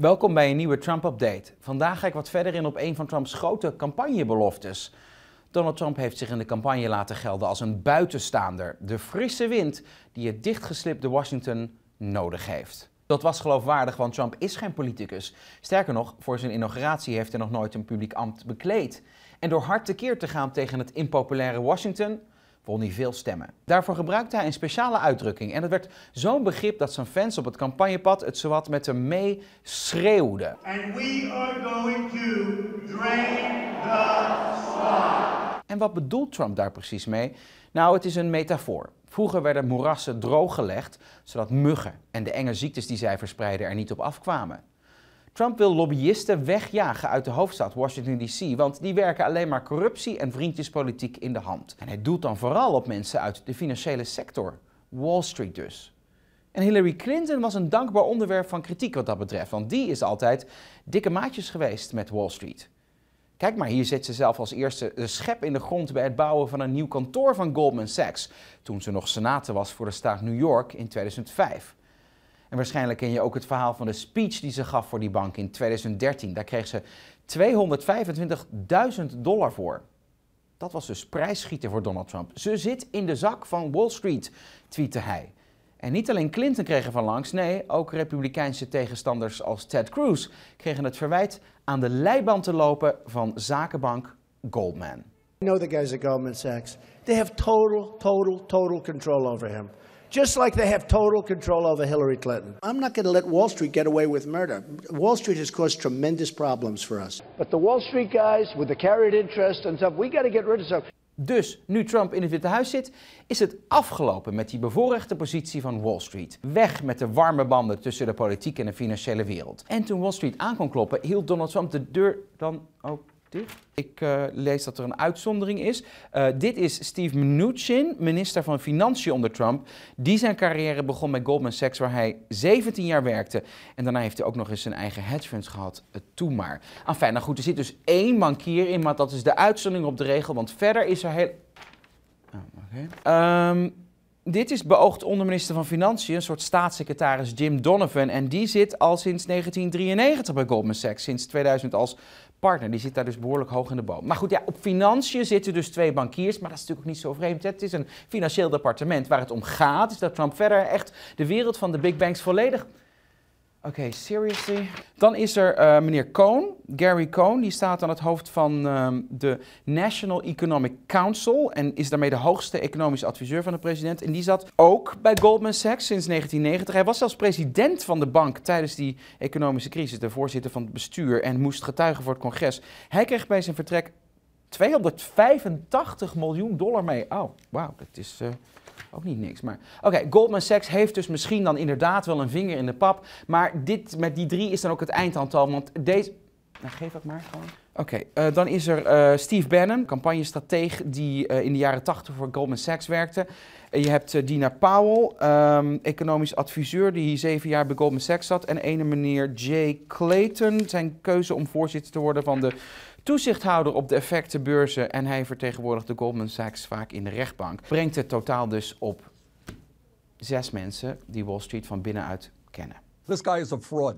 Welkom bij een nieuwe Trump-update. Vandaag ga ik wat verder in op een van Trumps grote campagnebeloftes. Donald Trump heeft zich in de campagne laten gelden als een buitenstaander. De frisse wind die het dichtgeslipte Washington nodig heeft. Dat was geloofwaardig, want Trump is geen politicus. Sterker nog, voor zijn inauguratie heeft hij nog nooit een publiek ambt bekleed. En door hard tekeer te gaan tegen het impopulaire Washington won veel stemmen. Daarvoor gebruikte hij een speciale uitdrukking en dat werd zo'n begrip dat zijn fans op het campagnepad het zowat met hem mee schreeuwden. And we are going to drain the En wat bedoelt Trump daar precies mee? Nou, het is een metafoor. Vroeger werden moerassen drooggelegd, zodat muggen en de enge ziektes die zij verspreiden er niet op afkwamen. Trump wil lobbyisten wegjagen uit de hoofdstad Washington DC, want die werken alleen maar corruptie en vriendjespolitiek in de hand. En hij doelt dan vooral op mensen uit de financiële sector, Wall Street dus. En Hillary Clinton was een dankbaar onderwerp van kritiek wat dat betreft, want die is altijd dikke maatjes geweest met Wall Street. Kijk maar, hier zet ze zelf als eerste de schep in de grond bij het bouwen van een nieuw kantoor van Goldman Sachs, toen ze nog senator was voor de staat New York in 2005. En waarschijnlijk ken je ook het verhaal van de speech die ze gaf voor die bank in 2013. Daar kreeg ze 225.000 dollar voor. Dat was dus prijsschieten voor Donald Trump. Ze zit in de zak van Wall Street, tweette hij. En niet alleen Clinton kreeg er van langs, nee, ook republikeinse tegenstanders als Ted Cruz kregen het verwijt aan de leiband te lopen van zakenbank Goldman. I know the guys at Goldman Sachs. They have total, total, total control over him, just like they have total control over Hillary Clinton. I'm not going to let Wall Street get away with murder. Wall Street has caused tremendous problems for us. But the Wall Street guys with the carried interest and stuff, we got to get rid of Dus nu Trump in het Witte Huis zit, is het afgelopen met die bevoorrechte positie van Wall Street. Weg met de warme banden tussen de politiek en de financiële wereld. En toen Wall Street aan kon kloppen, hield Donald Trump de deur dan ook ik eh, lees dat er een uitzondering is. Eh, dit is Steve Mnuchin, minister van Financiën onder Trump. Die zijn carrière begon met Goldman Sachs, waar hij 17 jaar werkte. En daarna heeft hij ook nog eens zijn eigen hedge funds gehad. Uh, toen maar. Enfin, nou goed, er zit dus één bankier in, maar dat is de uitzondering op de regel. Want verder is er heel... Oh, okay. um, ehm, dit is beoogd onderminister van Financiën, een soort staatssecretaris Jim Donovan. En die zit al sinds 1993 bij Goldman Sachs, sinds 2000 als partner. Die zit daar dus behoorlijk hoog in de boom. Maar goed, ja, op financiën zitten dus twee bankiers, maar dat is natuurlijk ook niet zo vreemd. Het is een financieel departement waar het om gaat, is dat Trump verder echt de wereld van de big banks volledig Oké, seriously. Dan is er eh, meneer Cohn, Gary Cohn. Die staat aan het hoofd van ehm, de National Economic Council en is daarmee de hoogste economisch adviseur van de president. En die zat ook bij Goldman Sachs sinds 1990. Hij was zelfs president van de bank tijdens die economische crisis, de voorzitter van het bestuur en moest getuigen voor het congres. Hij kreeg bij zijn vertrek 285 miljoen dollar mee. Oh, wauw, dat is... Eh, ook niet niks. Maar oké, Goldman Sachs heeft dus misschien dan inderdaad wel een vinger in de pap. Maar dit met die drie is dan ook het eindantal Want deze. Nou, geef het maar gewoon. Oké, eh, dan is er eh, Steve Bannon, campagnestratege die eh, in de jaren 80 voor Goldman Sachs werkte. je hebt Dina Powell, ehm, economisch adviseur die zeven jaar bij Goldman Sachs zat. En ene meneer Jay Clayton, zijn keuze om voorzitter te worden van de toezichthouder op de effectenbeurzen en hij vertegenwoordigt de Goldman Sachs vaak in de rechtbank. Brengt het totaal dus op zes mensen die Wall Street van binnenuit kennen. This guy is a fraud.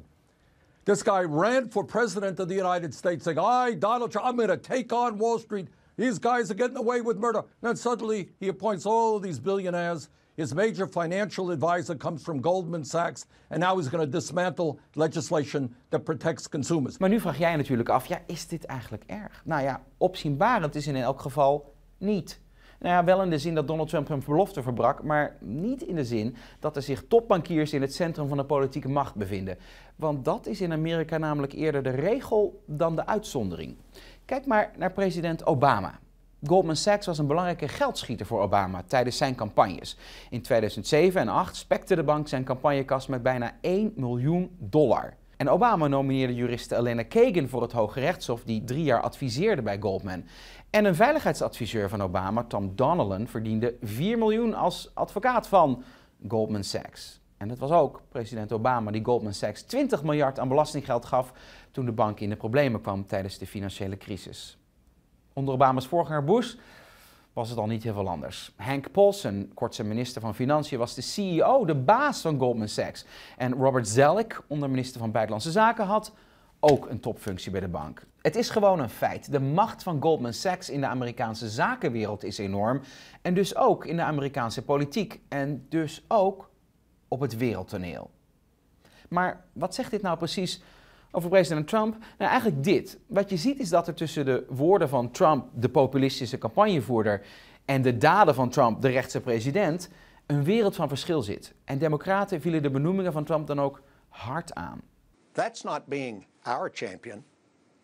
This guy ran for president of the United States saying, I, Donald Trump, I'm going to take on Wall Street. These guys are getting away with murder. And then suddenly he appoints all these billionaires His major financial advisor comes from Goldman Sachs and now he's going to dismantle legislation that protects consumers. Maar nu vraag jij natuurlijk af, ja, is dit eigenlijk erg? Nou ja, opzienbarend is in elk geval niet. Nou ja, wel in de zin dat Donald Trump hun belofte verbrak, maar niet in de zin dat er zich topbankiers in het centrum van de politieke macht bevinden. Want dat is in Amerika namelijk eerder de regel dan de uitzondering. Kijk maar naar president Obama. Goldman Sachs was een belangrijke geldschieter voor Obama tijdens zijn campagnes. In 2007 en 2008 spekte de bank zijn campagnekast met bijna 1 miljoen dollar. En Obama nomineerde juriste Elena Kagan voor het Hoge Rechtshof, die drie jaar adviseerde bij Goldman. En een veiligheidsadviseur van Obama, Tom Donnellan, verdiende 4 miljoen als advocaat van Goldman Sachs. En het was ook president Obama die Goldman Sachs 20 miljard aan belastinggeld gaf toen de bank in de problemen kwam tijdens de financiële crisis. Onder Obama's voorganger Bush was het al niet heel veel anders. Hank Paulson, kort zijn minister van Financiën, was de CEO, de baas van Goldman Sachs. En Robert onder onderminister van Buitenlandse Zaken, had ook een topfunctie bij de bank. Het is gewoon een feit. De macht van Goldman Sachs in de Amerikaanse zakenwereld is enorm. En dus ook in de Amerikaanse politiek. En dus ook op het wereldtoneel. Maar wat zegt dit nou precies over president Trump? Nou, eigenlijk dit. Wat je ziet is dat er tussen de woorden van Trump, de populistische campagnevoerder, en de daden van Trump, de rechtse president, een wereld van verschil zit. En democraten vielen de benoemingen van Trump dan ook hard aan. That's not being our champion.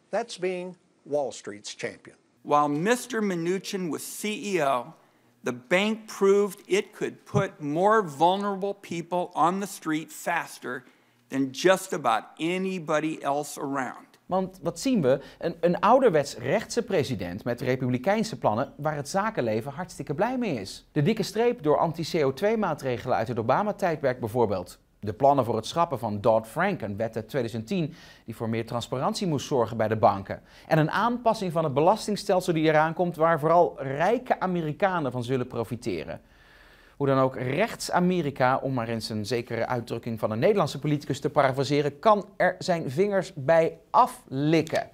That's being Wall Street's champion. While Mr. Mnuchin was CEO, the bank proved it could put more vulnerable people on the street faster than just about anybody else around. Want wat zien we? Een, een ouderwets rechtse president met republikeinse plannen waar het zakenleven hartstikke blij mee is. De dikke streep door anti-CO2-maatregelen uit het Obama-tijdperk bijvoorbeeld. De plannen voor het schrappen van Dodd-Frank, een wet uit 2010 die voor meer transparantie moest zorgen bij de banken. En een aanpassing van het belastingstelsel die eraan komt waar vooral rijke Amerikanen van zullen profiteren. Hoe dan ook, rechts-Amerika, om maar eens een zekere uitdrukking van een Nederlandse politicus te parafraseren, kan er zijn vingers bij aflikken.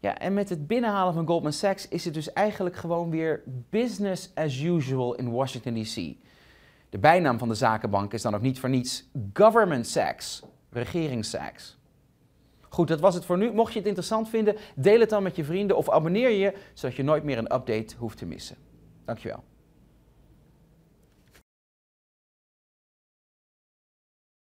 Ja, en met het binnenhalen van Goldman Sachs is het dus eigenlijk gewoon weer business as usual in Washington DC. De bijnaam van de zakenbank is dan ook niet voor niets Government Sachs, regering Sachs. Goed, dat was het voor nu. Mocht je het interessant vinden, deel het dan met je vrienden of abonneer je, zodat je nooit meer een update hoeft te missen. Dankjewel.